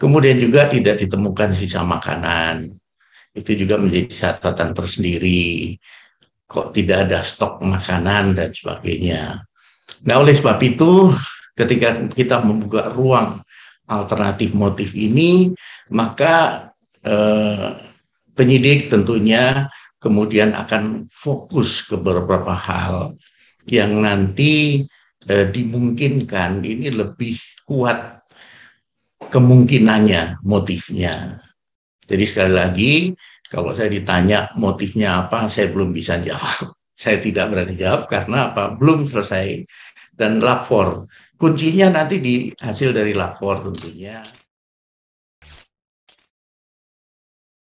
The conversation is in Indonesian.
Kemudian juga tidak ditemukan sisa makanan. Itu juga menjadi catatan tersendiri. Kok tidak ada stok makanan dan sebagainya. Nah, oleh sebab itu, ketika kita membuka ruang alternatif motif ini, maka eh, penyidik tentunya kemudian akan fokus ke beberapa hal yang nanti eh, dimungkinkan ini lebih kuat kemungkinannya, motifnya. Jadi sekali lagi, kalau saya ditanya motifnya apa, saya belum bisa jawab. Saya tidak berani jawab karena apa? Belum selesai. Dan lapor. Kuncinya nanti di hasil dari lapor tentunya.